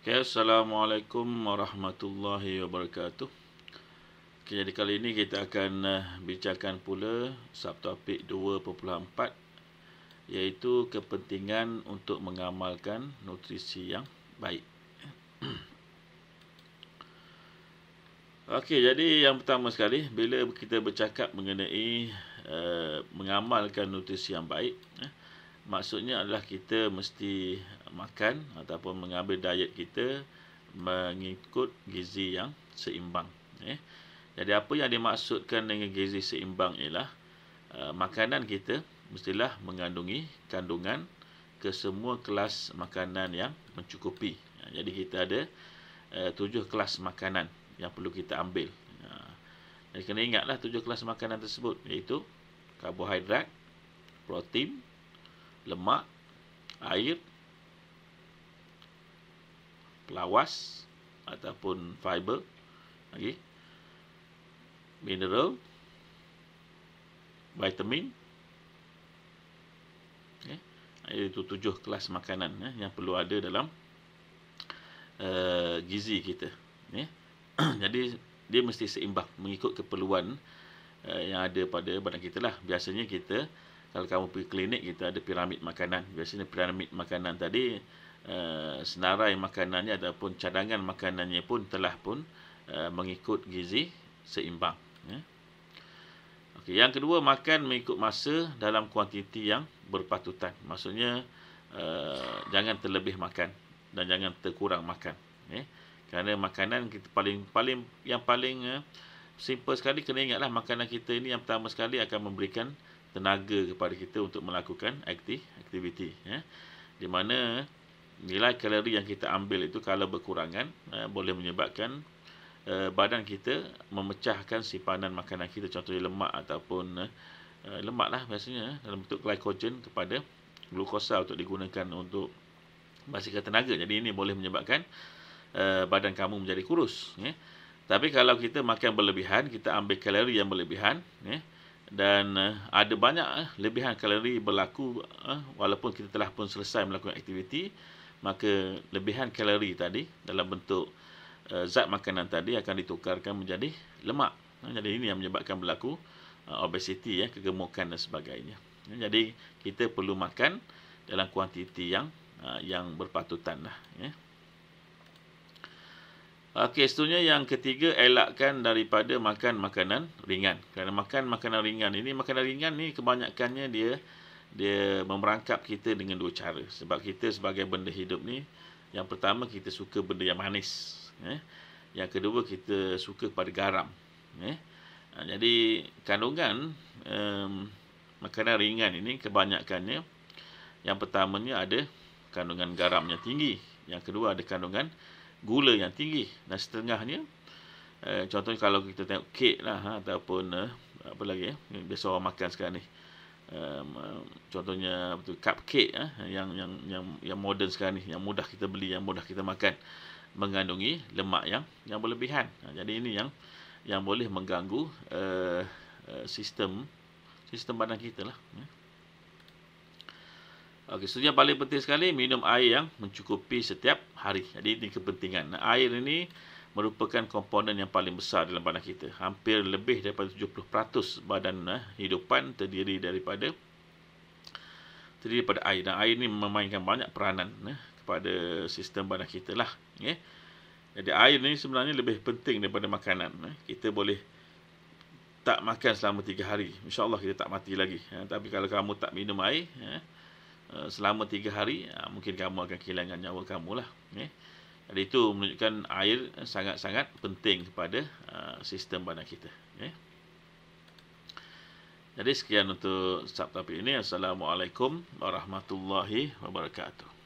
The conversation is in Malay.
Okay, Assalamualaikum warahmatullahi wabarakatuh. Okay, jadi kali ini kita akan uh, bincangkan pula subtopik 2.4 iaitu kepentingan untuk mengamalkan nutrisi yang baik. Okey, jadi yang pertama sekali bila kita bercakap mengenai uh, mengamalkan nutrisi yang baik, eh, maksudnya adalah kita mesti makan ataupun mengambil diet kita mengikut gizi yang seimbang eh jadi apa yang dimaksudkan dengan gizi seimbang ialah uh, makanan kita mestilah mengandungi kandungan ke semua kelas makanan yang mencukupi jadi kita ada uh, tujuh kelas makanan yang perlu kita ambil jadi kena ingatlah tujuh kelas makanan tersebut iaitu karbohidrat protein lemak, air, pelawas ataupun fiber, okay, mineral, vitamin, okay, iaitu tujuh kelas makanan ya, yang perlu ada dalam uh, gizi kita. Ya. Jadi dia mesti seimbang mengikut keperluan uh, yang ada pada badan kita lah. Biasanya kita kalau kamu pergi klinik kita ada piramid makanan biasanya piramid makanan tadi uh, senarai makanannya ataupun cadangan makanannya pun telah pun uh, mengikut gizi seimbang ya okay. yang kedua makan mengikut masa dalam kuantiti yang berpatutan maksudnya uh, jangan terlebih makan dan jangan terkurang makan ya kerana makanan kita paling paling yang paling uh, simple sekali kena ingatlah makanan kita ini yang pertama sekali akan memberikan tenaga kepada kita untuk melakukan aktiviti ya. di mana nilai kalori yang kita ambil itu kalau berkurangan eh, boleh menyebabkan eh, badan kita memecahkan simpanan makanan kita contohnya lemak ataupun eh, eh lemak lah biasanya eh, dalam bentuk glycogen kepada glukosa untuk digunakan untuk menghasilkan tenaga jadi ini boleh menyebabkan eh, badan kamu menjadi kurus ya. tapi kalau kita makan berlebihan kita ambil kalori yang berlebihan ya, dan uh, ada banyak uh, lebihan kalori berlaku uh, walaupun kita telah pun selesai melakukan aktiviti maka lebihan kalori tadi dalam bentuk uh, zat makanan tadi akan ditukarkan menjadi lemak uh, jadi ini yang menyebabkan berlaku uh, obesiti ya uh, kegemukan dan sebagainya uh, jadi kita perlu makan dalam kuantiti yang uh, yang berpatutan lah ya uh. Okey, seterusnya yang ketiga elakkan daripada makan makanan ringan. Kerana makan makanan ringan ini makanan ringan ni kebanyakannya dia dia memerangkap kita dengan dua cara. Sebab kita sebagai benda hidup ni yang pertama kita suka benda yang manis, eh. Yang kedua kita suka pada garam, eh. Ha, jadi kandungan um, makanan ringan ini kebanyakannya yang pertamanya ada kandungan garamnya tinggi, yang kedua ada kandungan gula yang tinggi dan setengahnya eh, contohnya kalau kita tengok kek lah ha, ataupun eh, apa lagi eh, biasa orang makan sekarang ni um, contohnya betul cupcake eh, yang yang yang yang moden sekarang ni yang mudah kita beli yang mudah kita makan mengandungi lemak yang yang berlebihan ha, jadi ini yang yang boleh mengganggu uh, uh, sistem sistem badan kita lah eh. Okey, so yang paling penting sekali minum air yang mencukupi setiap hari. Jadi ini kepentingan. Nah, air ini merupakan komponen yang paling besar dalam badan kita. Hampir lebih daripada 70% badan eh, hidupan terdiri daripada terdiri daripada air. Dan air ini memainkan banyak peranan eh, kepada sistem badan kita lah. Okay. Jadi air ini sebenarnya lebih penting daripada makanan. Eh. Kita boleh tak makan selama 3 hari. Allah kita tak mati lagi. Eh. Tapi kalau kamu tak minum air, eh, Eh, selama tiga hari eh, mungkin kamu akan kehilangan nyawa kamu lah eh? jadi itu menunjukkan air sangat-sangat penting kepada eh, sistem badan kita eh? jadi sekian untuk subtopik ini Assalamualaikum Warahmatullahi Wabarakatuh